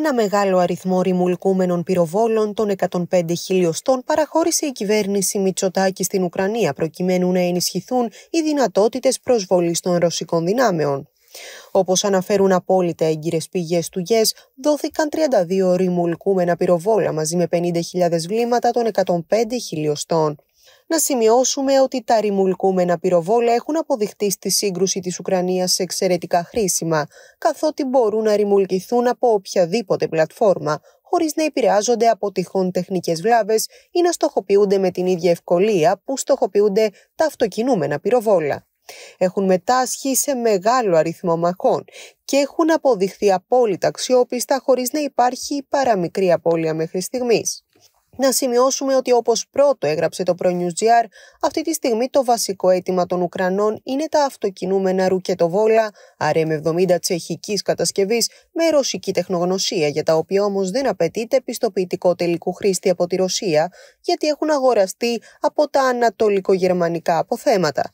Ένα μεγάλο αριθμό ρημουλκούμενων πυροβόλων των 105 χιλιοστών παραχώρησε η κυβέρνηση Μητσοτάκη στην Ουκρανία προκειμένου να ενισχυθούν οι δυνατότητες προσβολής των ρωσικών δυνάμεων. Όπως αναφέρουν απόλυτα έγκυρες πηγές του ΓΕΣ, δόθηκαν 32 ρημουλκούμενα πυροβόλα μαζί με 50.000 βλήματα των 105 χιλιοστών. Να σημειώσουμε ότι τα ρημουλκούμενα πυροβόλα έχουν αποδειχτεί στη σύγκρουση της Ουκρανίας εξαιρετικά χρήσιμα, καθότι μπορούν να ρημουλκηθούν από οποιαδήποτε πλατφόρμα, χωρίς να επηρεάζονται από τυχόν τεχνικές βλάβες ή να στοχοποιούνται με την ίδια ευκολία που στοχοποιούνται τα αυτοκινούμενα πυροβόλα. Έχουν μετάσχει σε μεγάλο αριθμό μαχών και έχουν αποδειχθεί απόλυτα αξιόπιστα χωρίς να υπάρχει παραμικρή απώλεια μέχρι στιγμής. Να σημειώσουμε ότι όπως πρώτο έγραψε το ProNewsGR, αυτή τη στιγμή το βασικό αίτημα των Ουκρανών είναι τα αυτοκινούμενα ρουκετοβόλα RM70 τσεχικής κατασκευής με ρωσική τεχνογνωσία, για τα οποία όμως δεν απαιτείται πιστοποιητικό τελικού χρήστη από τη Ρωσία, γιατί έχουν αγοραστεί από τα ανατολικογερμανικά αποθέματα.